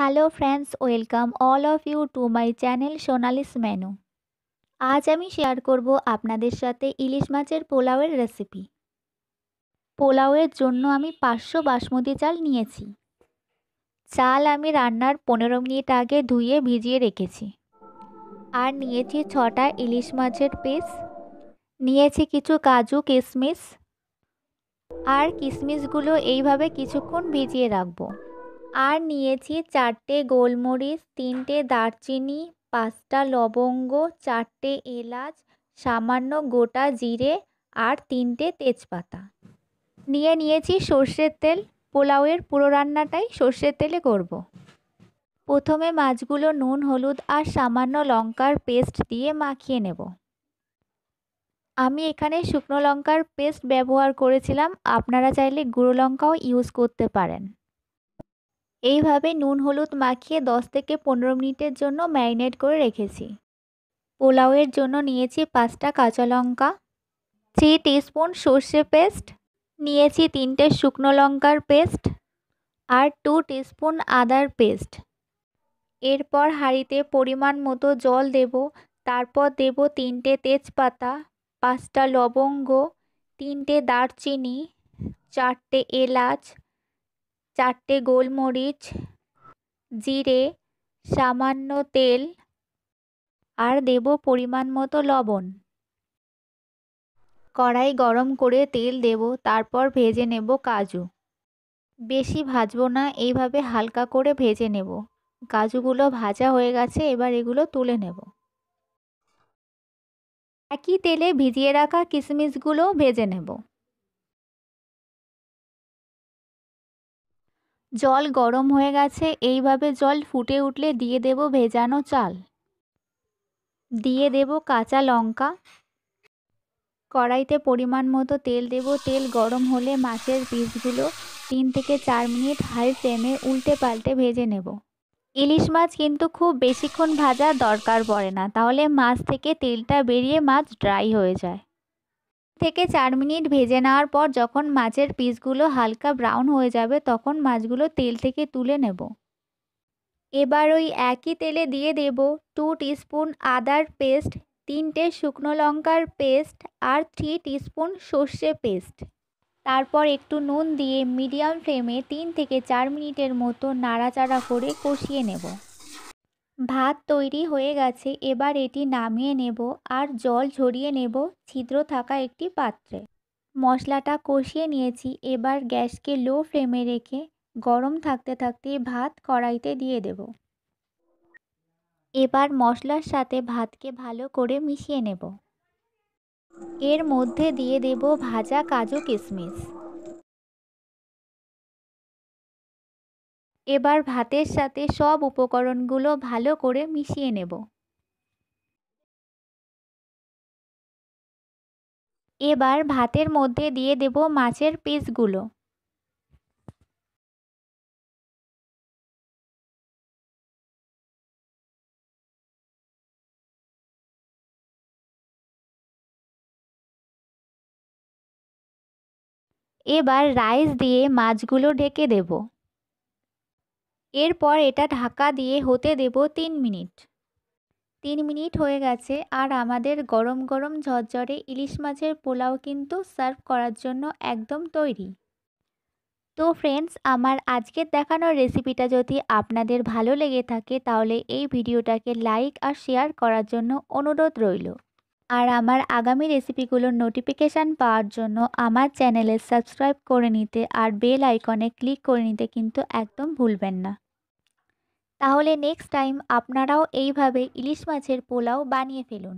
Hello friends welcome all of you to my channel Sonali's menu আজ আমি share করব আপনাদের সাথে ইলিশ মাছের পোলাওয়ের রেসিপি পোলাওয়ের জন্য আমি পাঁচশো বাসমতি চাল নিয়েছি চাল আমি রান্নার পনেরো মিনিট আগে ধুয়ে ভিজিয়ে রেখেছি আর নিয়েছি ছটা ইলিশ মাছের পিস নিয়েছি কিছু কাজু কিশমিশ আর কিশমিশগুলো এইভাবে কিছুক্ষণ ভিজিয়ে রাখবো আর নিয়েছি চারটে গোলমরিচ তিনটে দারচিনি পাঁচটা লবঙ্গ চারটে এলাচ সামান্য গোটা জিরে আর তিনটে তেজপাতা নিয়ে নিয়েছি সর্ষের তেল পোলাওয়ের পুরো রান্নাটাই সর্ষের তেলে করব। প্রথমে মাছগুলো নুন হলুদ আর সামান্য লঙ্কার পেস্ট দিয়ে মাখিয়ে নেব আমি এখানে শুকনো লঙ্কার পেস্ট ব্যবহার করেছিলাম আপনারা চাইলে গুঁড়ো লঙ্কাও ইউজ করতে পারেন এইভাবে নুন হলুদ মাখিয়ে 10 থেকে পনেরো মিনিটের জন্য ম্যারিনেট করে রেখেছি পোলাওয়ের জন্য নিয়েছি পাঁচটা কাঁচা লঙ্কা থ্রি টিস্পুন সর্ষে পেস্ট নিয়েছি তিনটে শুকনো লঙ্কার পেস্ট আর টু টিস্পুন আদার পেস্ট এরপর হাঁড়িতে পরিমাণ মতো জল দেব তারপর দেব তিনটে তেজপাতা পাঁচটা লবঙ্গ তিনটে দারচিনি চারটে এলাচ চারটে গোলমরিচ জিরে সামান্য তেল আর দেব পরিমাণ মতো লবণ কড়াই গরম করে তেল দেব তারপর ভেজে নেব কাজু বেশি ভাজবো না এইভাবে হালকা করে ভেজে নেব কাজুগুলো ভাজা হয়ে গেছে এবার এগুলো তুলে নেব একই তেলে ভিজিয়ে রাখা কিশমিশগুলো ভেজে নেব জল গরম হয়ে গেছে এইভাবে জল ফুটে উঠলে দিয়ে দেব ভেজানো চাল দিয়ে দেব কাঁচা লঙ্কা কড়াইতে পরিমাণ মতো তেল দেব তেল গরম হলে মাছের পিসগুলো তিন থেকে চার মিনিট হাই ফ্লেমে উল্টে পাল্টে ভেজে নেব ইলিশ মাছ কিন্তু খুব বেশিক্ষণ ভাজার দরকার পড়ে না তাহলে মাছ থেকে তেলটা বেরিয়ে মাছ ড্রাই হয়ে যায় থেকে চার মিনিট ভেজে নেওয়ার পর যখন মাছের পিসগুলো হালকা ব্রাউন হয়ে যাবে তখন মাছগুলো তেল থেকে তুলে নেব এবার ওই একই তেলে দিয়ে দেব টু টিস্পুন আদার পেস্ট তিনটে শুকনো লঙ্কার পেস্ট আর থ্রি টিস্পুন সর্ষে পেস্ট তারপর একটু নুন দিয়ে মিডিয়াম ফ্লেমে তিন থেকে চার মিনিটের মতো নাড়াচাড়া করে কষিয়ে নেব ভাত তৈরি হয়ে গেছে এবার এটি নামিয়ে নেব আর জল ঝরিয়ে নেব ছিদ্র থাকা একটি পাত্রে মশলাটা কষিয়ে নিয়েছি এবার গ্যাসকে লো ফ্লেমে রেখে গরম থাকতে থাকতে ভাত কড়াইতে দিয়ে দেব এবার মশলার সাথে ভাতকে ভালো করে মিশিয়ে নেব এর মধ্যে দিয়ে দেব ভাজা কাজু কিশমিশ এবার ভাতের সাথে সব উপকরণগুলো ভালো করে মিশিয়ে নেব এবার ভাতের মধ্যে দিয়ে দেব মাছের পিসগুলো এবার রাইস দিয়ে মাছগুলো ঢেকে দেবো এরপর এটা ঢাকা দিয়ে হতে দেব তিন মিনিট তিন মিনিট হয়ে গেছে আর আমাদের গরম গরম ঝরঝরে ইলিশ মাছের পোলাও কিন্তু সার্ভ করার জন্য একদম তৈরি তো ফ্রেন্ডস আমার আজকের দেখানোর রেসিপিটা যদি আপনাদের ভালো লেগে থাকে তাহলে এই ভিডিওটাকে লাইক আর শেয়ার করার জন্য অনুরোধ রইল আর আমার আগামী রেসিপিগুলোর নোটিফিকেশান পাওয়ার জন্য আমার চ্যানেলে সাবস্ক্রাইব করে নিতে আর বেল আইকনে ক্লিক করে নিতে কিন্তু একদম ভুলবেন না তাহলে নেক্সট টাইম আপনারাও এইভাবে ইলিশ মাছের পোলাও বানিয়ে ফেলুন